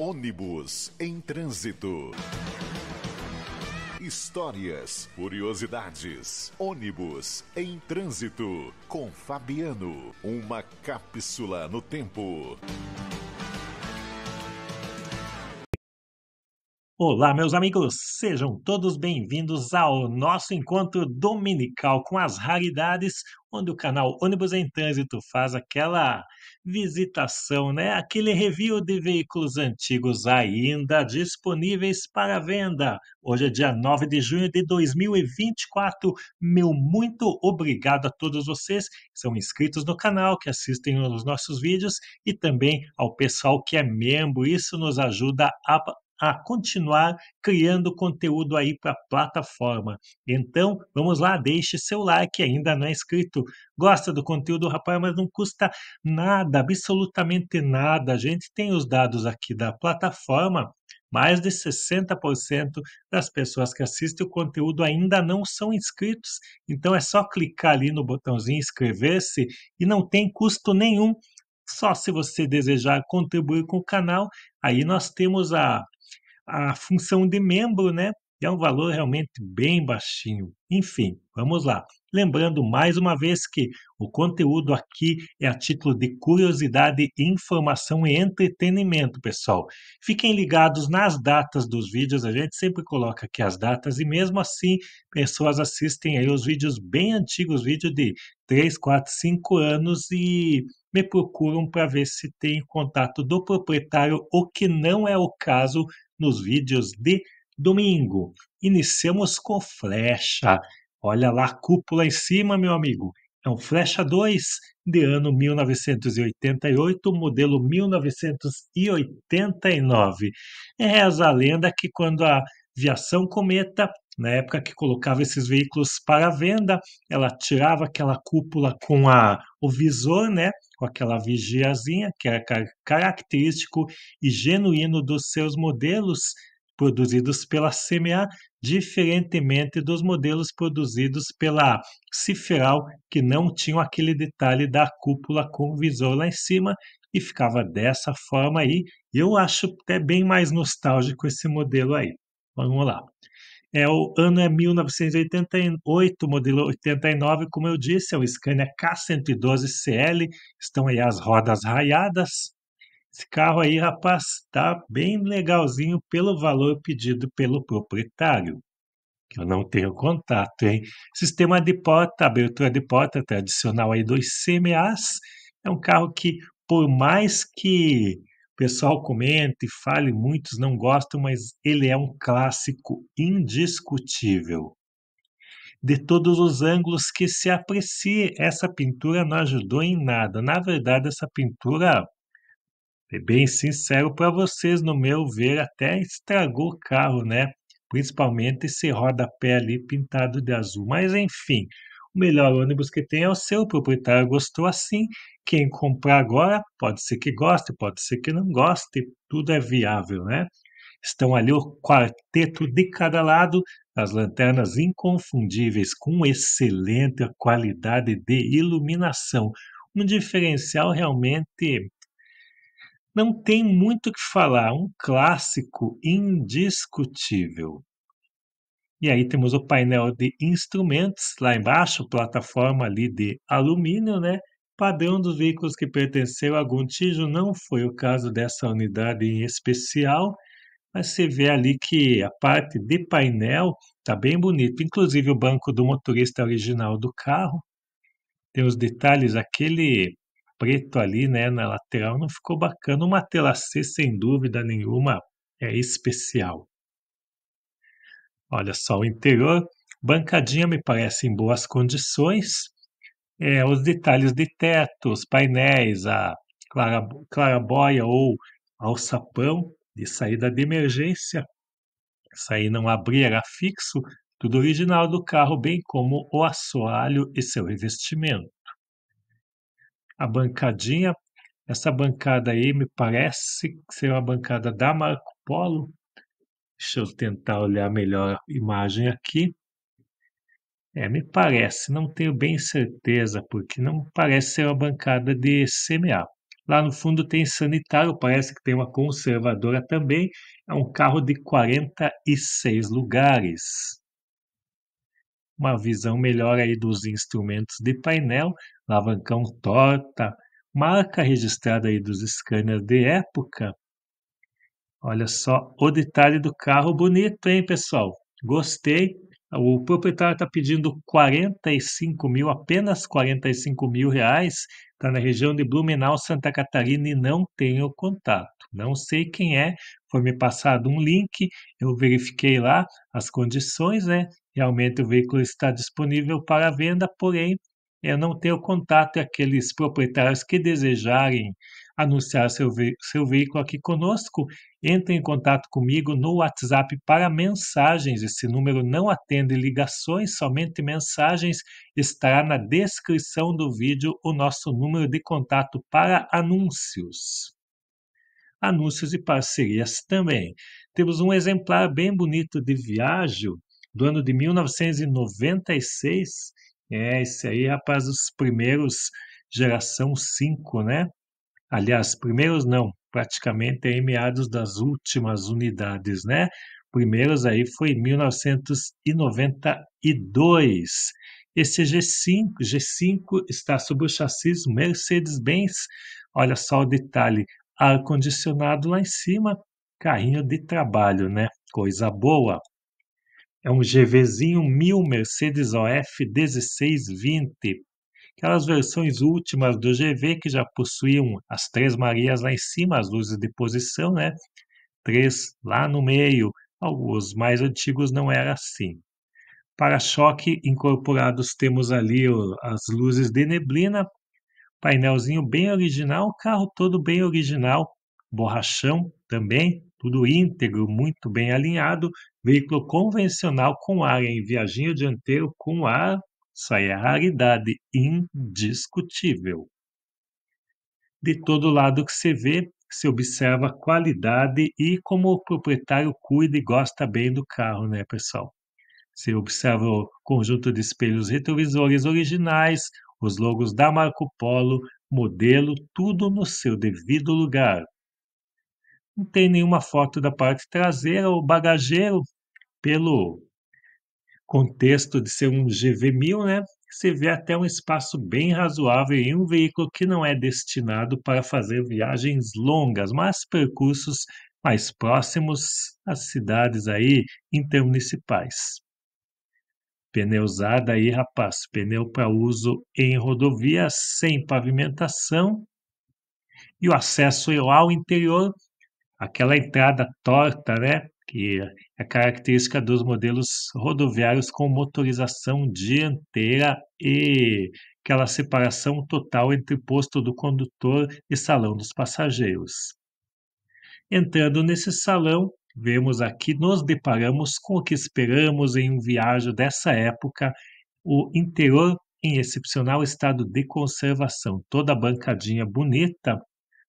Ônibus em trânsito. Histórias, curiosidades, ônibus em trânsito com Fabiano, uma cápsula no tempo. Olá, meus amigos, sejam todos bem-vindos ao nosso encontro dominical com as raridades, onde o canal Ônibus em Trânsito faz aquela visitação, né? Aquele review de veículos antigos ainda disponíveis para venda. Hoje é dia 9 de junho de 2024. Meu muito obrigado a todos vocês que são inscritos no canal, que assistem os nossos vídeos e também ao pessoal que é membro. Isso nos ajuda a a continuar criando conteúdo aí para a plataforma. Então, vamos lá, deixe seu like, ainda não é inscrito. Gosta do conteúdo, rapaz, mas não custa nada, absolutamente nada. A gente tem os dados aqui da plataforma. Mais de 60% das pessoas que assistem o conteúdo ainda não são inscritos. Então é só clicar ali no botãozinho inscrever-se e não tem custo nenhum só se você desejar contribuir com o canal, aí nós temos a, a função de membro, né? E é um valor realmente bem baixinho. Enfim, vamos lá. Lembrando mais uma vez que o conteúdo aqui é a título de curiosidade, informação e entretenimento, pessoal. Fiquem ligados nas datas dos vídeos, a gente sempre coloca aqui as datas e mesmo assim pessoas assistem aí os vídeos bem antigos, vídeos de 3, 4, 5 anos e me procuram para ver se tem contato do proprietário, o que não é o caso nos vídeos de domingo. Iniciamos com flecha. Olha lá a cúpula em cima, meu amigo. É um flecha 2 de ano 1988, modelo 1989. Reza a lenda que quando a aviação cometa na época que colocava esses veículos para venda, ela tirava aquela cúpula com a, o visor, né, com aquela vigiazinha que era característico e genuíno dos seus modelos produzidos pela CMA, diferentemente dos modelos produzidos pela Ciferal, que não tinham aquele detalhe da cúpula com visor lá em cima e ficava dessa forma aí. Eu acho até bem mais nostálgico esse modelo aí. Vamos lá. É o ano é 1988, modelo 89, como eu disse, é o Scania K112CL, estão aí as rodas raiadas. Esse carro aí, rapaz, tá bem legalzinho pelo valor pedido pelo proprietário. Eu não tenho contato, hein? Sistema de porta, abertura de porta tradicional aí dos CMAs. É um carro que, por mais que pessoal comente e fale, muitos não gostam, mas ele é um clássico indiscutível. De todos os ângulos que se aprecie, essa pintura não ajudou em nada. Na verdade, essa pintura, é bem sincero para vocês, no meu ver, até estragou o carro, né? Principalmente esse rodapé ali pintado de azul. Mas enfim, o melhor ônibus que tem é o seu, o proprietário gostou assim quem comprar agora pode ser que goste, pode ser que não goste, tudo é viável, né? Estão ali o quarteto de cada lado, as lanternas inconfundíveis com excelente qualidade de iluminação. Um diferencial realmente não tem muito o que falar, um clássico indiscutível. E aí temos o painel de instrumentos lá embaixo, plataforma ali de alumínio, né? padrão dos veículos que pertenceu a Gontijo não foi o caso dessa unidade em especial, mas você vê ali que a parte de painel está bem bonita, inclusive o banco do motorista original do carro. Tem os detalhes, aquele preto ali né, na lateral não ficou bacana. Uma tela C, sem dúvida nenhuma, é especial. Olha só o interior, bancadinha me parece em boas condições é, os detalhes de tetos, painéis, a clarabóia ou alçapão de saída de emergência, sair não abrir era fixo, tudo original do carro, bem como o assoalho e seu revestimento. A bancadinha, essa bancada aí me parece ser uma bancada da Marco Polo. Deixa eu tentar olhar melhor a imagem aqui. É, me parece, não tenho bem certeza, porque não parece ser uma bancada de CMA. Lá no fundo tem sanitário, parece que tem uma conservadora também. É um carro de 46 lugares. Uma visão melhor aí dos instrumentos de painel, alavancão torta, marca registrada aí dos scanners de época. Olha só o detalhe do carro bonito, hein, pessoal? Gostei. O proprietário está pedindo 45 mil, apenas 45 mil reais. Está na região de Blumenau, Santa Catarina e não tenho contato. Não sei quem é. Foi me passado um link. Eu verifiquei lá as condições, né? Realmente o veículo está disponível para venda, porém eu não tenho contato. E aqueles proprietários que desejarem anunciar seu, ve seu veículo aqui conosco, entre em contato comigo no WhatsApp para mensagens. Esse número não atende ligações, somente mensagens. Estará na descrição do vídeo o nosso número de contato para anúncios. Anúncios e parcerias também. Temos um exemplar bem bonito de viagem do ano de 1996. É, esse aí, rapaz, os primeiros geração 5, né? Aliás, primeiros não, praticamente em meados das últimas unidades, né? Primeiras aí foi em 1992. Esse G5, G5 está sob o chassis Mercedes-Benz. Olha só o detalhe, ar condicionado lá em cima, carrinho de trabalho, né? Coisa boa. É um GVzinho 1000 Mercedes OF 1620, aquelas versões últimas do GV que já possuíam as Três Marias lá em cima, as luzes de posição, né? Três lá no meio. Os mais antigos não era assim. Para-choque incorporados temos ali as luzes de neblina, painelzinho bem original, carro todo bem original, borrachão também, tudo íntegro, muito bem alinhado, veículo convencional com ar, em viaginho dianteiro com ar isso aí é raridade indiscutível. De todo lado que você vê, se observa qualidade e como o proprietário cuida e gosta bem do carro, né, pessoal? Se observa o conjunto de espelhos retrovisores originais, os logos da Marco Polo, modelo, tudo no seu devido lugar. Não tem nenhuma foto da parte traseira ou bagageiro, pelo contexto de ser um GV1000, né? Você vê até um espaço bem razoável em um veículo que não é destinado para fazer viagens longas, mas percursos mais próximos às cidades aí intermunicipais. Pneu usado aí, rapaz, pneu para uso em rodovias sem pavimentação e o acesso ao interior, aquela entrada torta, né? que é característica dos modelos rodoviários com motorização dianteira e aquela separação total entre posto do condutor e salão dos passageiros. Entrando nesse salão, vemos aqui, nos deparamos com o que esperamos em um viagem dessa época, o interior em excepcional estado de conservação, toda bancadinha bonita,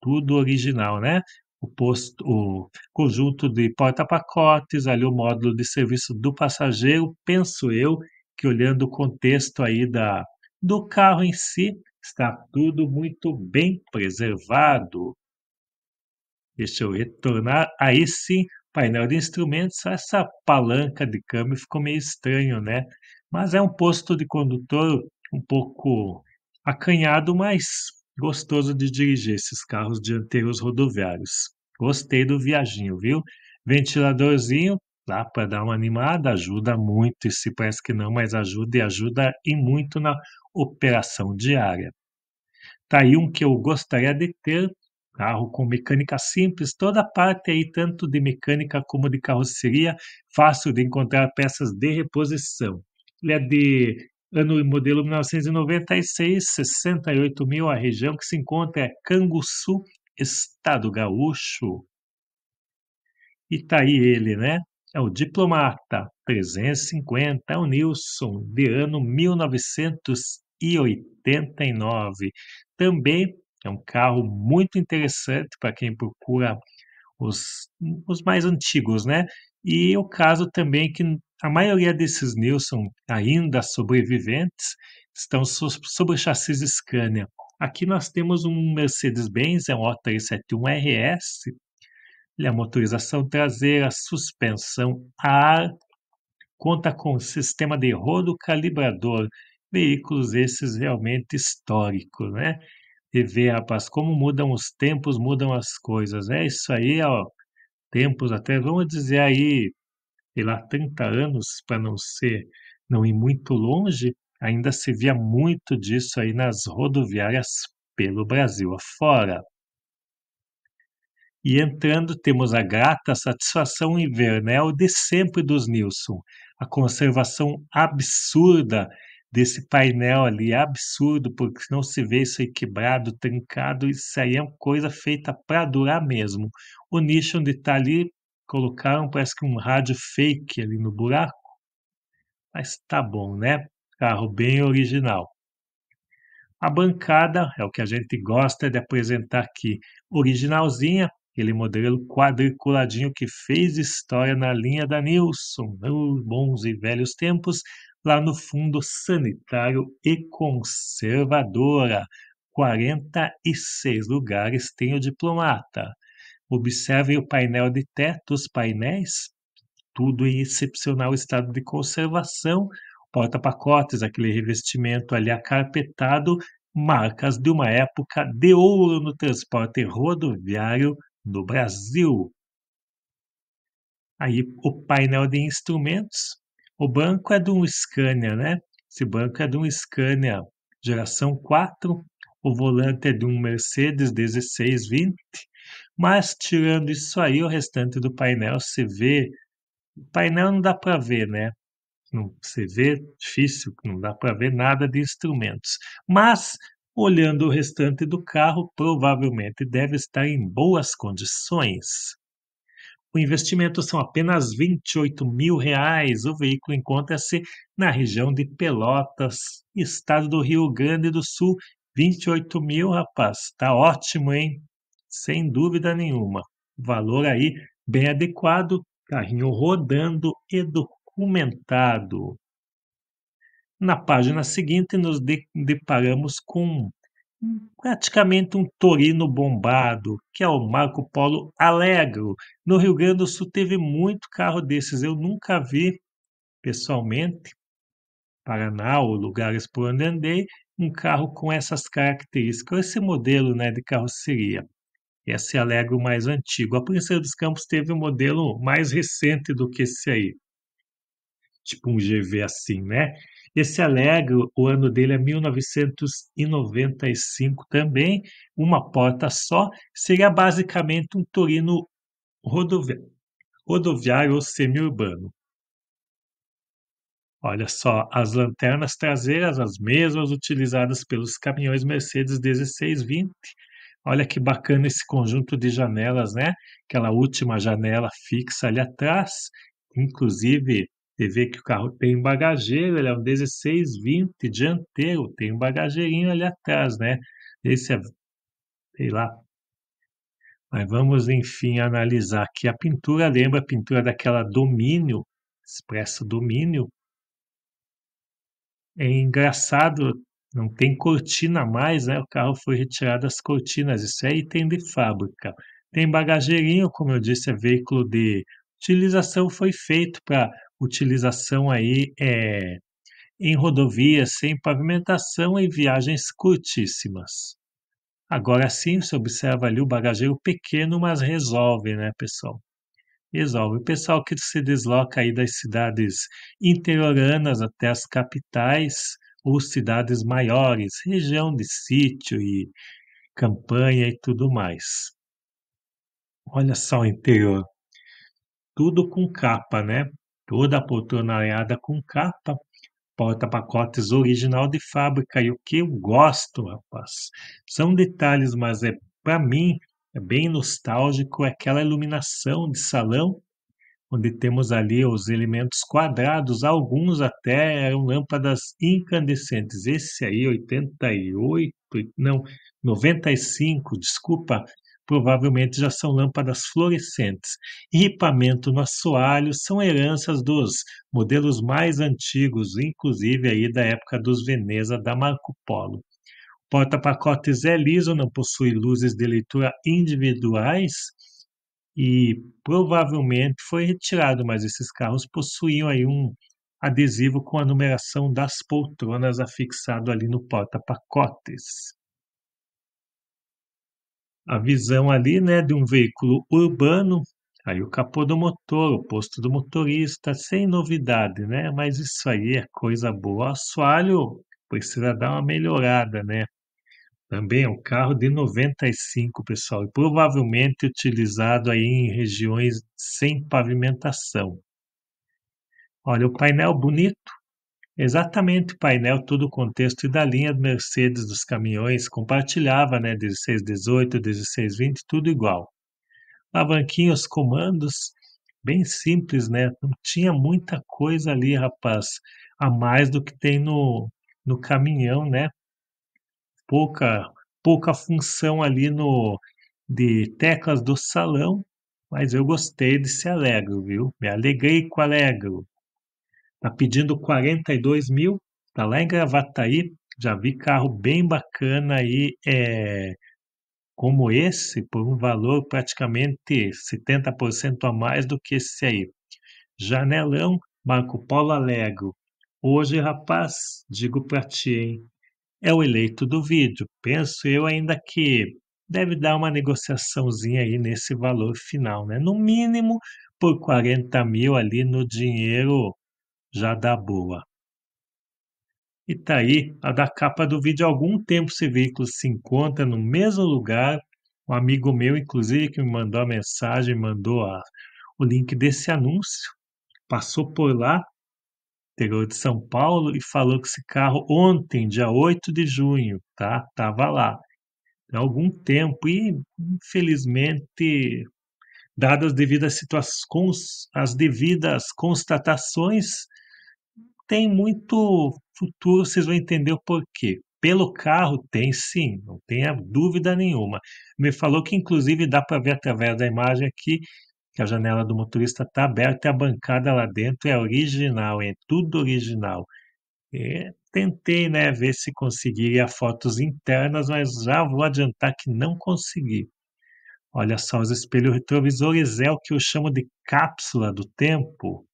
tudo original, né? o, posto, o conjunto de porta-pacotes, ali o módulo de serviço do passageiro, penso eu que olhando o contexto aí da, do carro em si, está tudo muito bem preservado. Deixa eu retornar. Aí sim, painel de instrumentos, essa palanca de câmbio ficou meio estranho, né? Mas é um posto de condutor um pouco acanhado, mas gostoso de dirigir esses carros dianteiros rodoviários. Gostei do viajinho, viu? Ventiladorzinho, dá para dar uma animada, ajuda muito, e se parece que não, mas ajuda e ajuda e muito na operação diária. Tá aí um que eu gostaria de ter, carro com mecânica simples, toda parte aí, tanto de mecânica como de carroceria, fácil de encontrar peças de reposição. Ele é de ano e modelo 1996, 68 mil, a região que se encontra é Canguçu, Estado Gaúcho. E tá aí ele, né? É o Diplomata 350, é o Nilson, de ano 1989. Também é um carro muito interessante para quem procura os, os mais antigos, né? E o caso também que a maioria desses Nilson, ainda sobreviventes, estão sob o chassi Scania. Aqui nós temos um Mercedes-Benz, é um O371 RS, ele é motorização traseira, suspensão a ar, conta com sistema de rodo calibrador, veículos esses realmente históricos, né? E vê, rapaz, como mudam os tempos, mudam as coisas. É isso aí, ó. Tempos até, vamos dizer aí, e lá, 30 anos, para não ser, não ir muito longe, ainda se via muito disso aí nas rodoviárias pelo Brasil afora. E entrando, temos a grata satisfação em ver, né, o de sempre dos Nilson, a conservação absurda desse painel ali, absurdo, porque não se vê isso aí quebrado, trancado isso aí é uma coisa feita para durar mesmo. O nicho onde está ali colocaram parece que um rádio fake ali no buraco, mas tá bom, né? Carro bem original. A bancada é o que a gente gosta de apresentar aqui, originalzinha, aquele modelo quadriculadinho que fez história na linha da Nilson, nos né? bons e velhos tempos, lá no fundo sanitário e conservadora. 46 lugares tem o diplomata. Observem o painel de teto, os painéis, tudo em excepcional estado de conservação. Porta-pacotes, aquele revestimento ali acarpetado, marcas de uma época de ouro no transporte rodoviário no Brasil. Aí o painel de instrumentos. O banco é de um Scania, né? Esse banco é de um Scania geração 4. O volante é de um Mercedes 1620. Mas tirando isso aí, o restante do painel se vê. O painel não dá para ver, né? Não, você vê, difícil, não dá para ver nada de instrumentos. Mas, olhando o restante do carro, provavelmente deve estar em boas condições. O investimento são apenas 28 mil reais. O veículo encontra-se na região de Pelotas, estado do Rio Grande do Sul. 28 mil, rapaz, tá ótimo, hein? sem dúvida nenhuma. Valor aí bem adequado, carrinho rodando e documentado. Na página seguinte, nos deparamos com praticamente um torino bombado, que é o Marco Polo Alegro. No Rio Grande do Sul teve muito carro desses, eu nunca vi pessoalmente. Paraná ou lugares por onde andei, um carro com essas características, esse modelo né, de carroceria. Esse é alegre o mais antigo. A Princesa dos Campos teve um modelo mais recente do que esse aí. Tipo um GV assim, né? Esse Alegre, o ano dele é 1995 também, uma porta só, seria basicamente um Torino rodoviário, rodoviário ou semi-urbano. Olha só, as lanternas traseiras, as mesmas utilizadas pelos caminhões Mercedes 1620, Olha que bacana esse conjunto de janelas, né? Aquela última janela fixa ali atrás, inclusive você vê que o carro tem um bagageiro, ele é um 1620 dianteiro, tem um bagageirinho ali atrás, né? Esse é, sei lá. Mas vamos, enfim, analisar aqui. A pintura lembra a pintura daquela domínio, expresso domínio. É engraçado não tem cortina mais, né? O carro foi retirado as cortinas, isso é item de fábrica. Tem bagageirinho, como eu disse, é veículo de utilização, foi feito para utilização aí é, em rodovias sem pavimentação e viagens curtíssimas. Agora sim, você observa ali o bagageiro pequeno, mas resolve, né, pessoal? Resolve. O pessoal que se desloca aí das cidades interioranas até as capitais, ou cidades maiores, região de sítio e campanha e tudo mais. Olha só o interior. Tudo com capa, né? Toda a poltrona alinhada com capa, porta-pacotes original de fábrica. E o que eu gosto, rapaz, são detalhes, mas é para mim é bem nostálgico é aquela iluminação de salão onde temos ali os elementos quadrados, alguns até eram lâmpadas incandescentes. Esse aí, 88, não, 95, desculpa, provavelmente já são lâmpadas fluorescentes. Ripamento no assoalho são heranças dos modelos mais antigos, inclusive aí da época dos Veneza da Marco Polo. Porta-pacotes é liso, não possui luzes de leitura individuais e provavelmente foi retirado, mas esses carros possuíam aí um adesivo com a numeração das poltronas afixado ali no porta-pacotes. A visão ali, né, de um veículo urbano, aí o capô do motor, o posto do motorista, sem novidade, né? Mas isso aí é coisa boa. O assoalho precisa dar uma melhorada, né? Também é um carro de 95, pessoal, e provavelmente utilizado aí em regiões sem pavimentação. Olha o painel bonito, exatamente o painel, todo o contexto e da linha Mercedes dos caminhões, compartilhava, né, 1618, 1620, tudo igual. Alavanquinha, os comandos, bem simples, né? Não tinha muita coisa ali, rapaz, a mais do que tem no, no caminhão, né? pouca pouca função ali no de teclas do salão, mas eu gostei desse Alegro, viu? Me alegrei com o Alegro. Tá pedindo 42 mil, tá lá em Gravataí, já vi carro bem bacana aí, é, como esse, por um valor praticamente 70% a mais do que esse aí. Janelão, Marco Polo Alegro. Hoje, rapaz, digo pra ti, hein? é o eleito do vídeo. Penso eu ainda que deve dar uma negociaçãozinha aí nesse valor final, né? No mínimo por 40 mil ali no dinheiro já dá boa. E tá aí a da capa do vídeo. Há algum tempo esse veículo se encontra no mesmo lugar. Um amigo meu, inclusive, que me mandou a mensagem, mandou a, o link desse anúncio, passou por lá interior de São Paulo e falou que esse carro ontem, dia 8 de junho, tá? Tava lá. Há algum tempo e, infelizmente, dadas as devidas situações, as devidas constatações, tem muito futuro, vocês vão entender o porquê. Pelo carro tem sim, não tenha dúvida nenhuma. Me falou que inclusive dá para ver através da imagem aqui que a janela do motorista está aberta e a bancada lá dentro é original, é tudo original. E tentei né, ver se conseguiria fotos internas, mas já vou adiantar que não consegui. Olha só, os espelhos retrovisores é o que eu chamo de cápsula do tempo.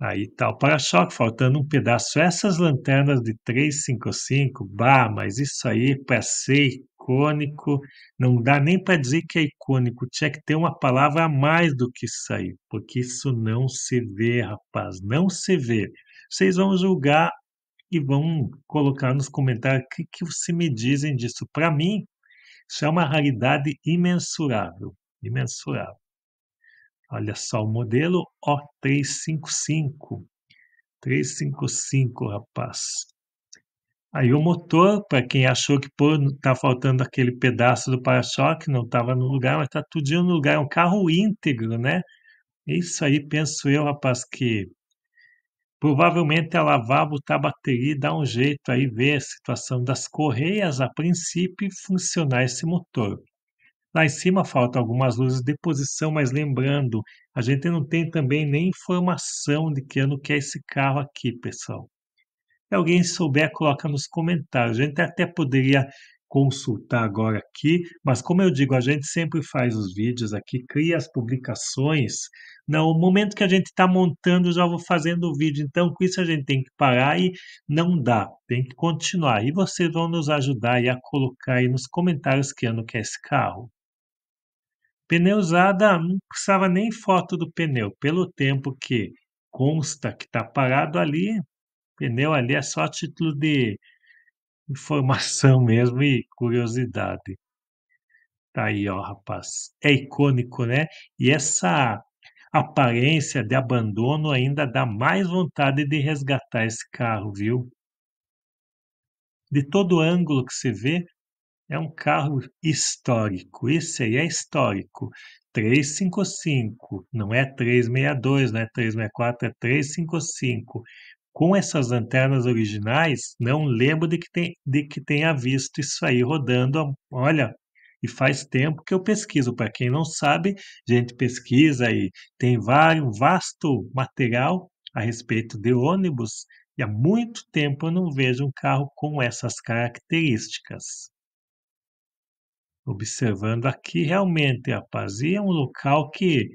Aí está o para-choque, faltando um pedaço. Essas lanternas de 355, bah, mas isso aí passei icônico, não dá nem para dizer que é icônico, tinha que ter uma palavra a mais do que isso aí, porque isso não se vê, rapaz, não se vê. Vocês vão julgar e vão colocar nos comentários o que, que me dizem disso. Para mim, isso é uma raridade imensurável, imensurável. Olha só, o modelo O355. 355, rapaz. Aí o motor, para quem achou que pô, tá faltando aquele pedaço do para-choque, não estava no lugar, mas está tudo no lugar, é um carro íntegro, né? Isso aí penso eu, rapaz, que provavelmente é lavar, botar a bateria e dar um jeito aí ver a situação das correias a princípio e funcionar esse motor. Lá em cima faltam algumas luzes de posição, mas lembrando, a gente não tem também nem informação de que ano que é esse carro aqui, pessoal. Se alguém souber, coloca nos comentários. A gente até poderia consultar agora aqui, mas como eu digo, a gente sempre faz os vídeos aqui, cria as publicações. No momento que a gente está montando, já vou fazendo o vídeo. Então, com isso a gente tem que parar e não dá, tem que continuar. E vocês vão nos ajudar a colocar aí nos comentários que ano que é esse carro. Pneu usada, não precisava nem foto do pneu, pelo tempo que consta que está parado ali, pneu ali é só título de informação mesmo e curiosidade. Tá aí, ó, rapaz. É icônico, né? E essa aparência de abandono ainda dá mais vontade de resgatar esse carro, viu? De todo ângulo que você vê, é um carro histórico. Esse aí é histórico. 355, não é 362, não né? é 364, é 355 com essas lanternas originais, não lembro de que, tem, de que tenha visto isso aí rodando. Olha, e faz tempo que eu pesquiso. Para quem não sabe, gente pesquisa e tem vários, vasto material a respeito de ônibus. E há muito tempo eu não vejo um carro com essas características. Observando aqui, realmente, rapaz, e é um local que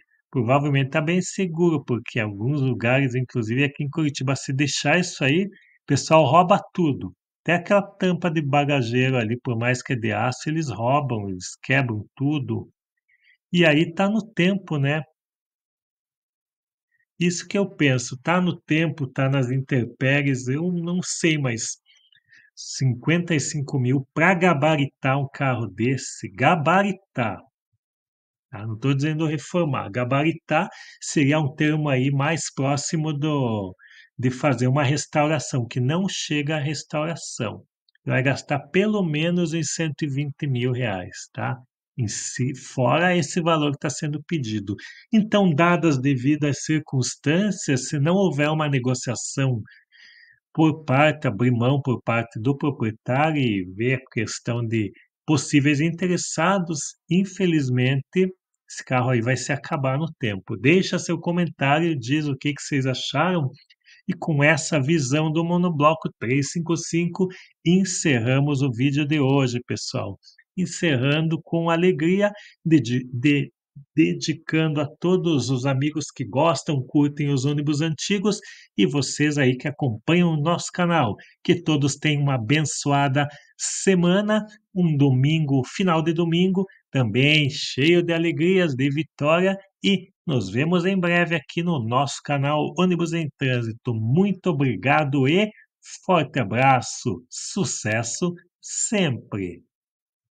provavelmente está bem seguro, porque alguns lugares, inclusive aqui em Curitiba, se deixar isso aí, o pessoal rouba tudo. Até aquela tampa de bagageiro ali, por mais que é de aço, eles roubam, eles quebram tudo. E aí tá no tempo, né? Isso que eu penso, tá no tempo, tá nas intempéries, eu não sei, mas 55 mil para gabaritar um carro desse, gabaritar, Tá? Não estou dizendo reformar. Gabaritar seria um termo aí mais próximo do de fazer uma restauração, que não chega à restauração. Vai gastar pelo menos em 120 mil reais, tá? Em si, fora esse valor que está sendo pedido. Então, dadas devidas circunstâncias, se não houver uma negociação por parte, abrir mão por parte do proprietário e ver a questão de possíveis interessados. Infelizmente, esse carro aí vai se acabar no tempo. Deixa seu comentário, diz o que, que vocês acharam. E com essa visão do monobloco 355, encerramos o vídeo de hoje, pessoal. Encerrando com alegria de, de dedicando a todos os amigos que gostam, curtem os ônibus antigos e vocês aí que acompanham o nosso canal. Que todos tenham uma abençoada semana, um domingo, final de domingo, também cheio de alegrias, de vitória e nos vemos em breve aqui no nosso canal Ônibus em Trânsito. Muito obrigado e forte abraço, sucesso sempre!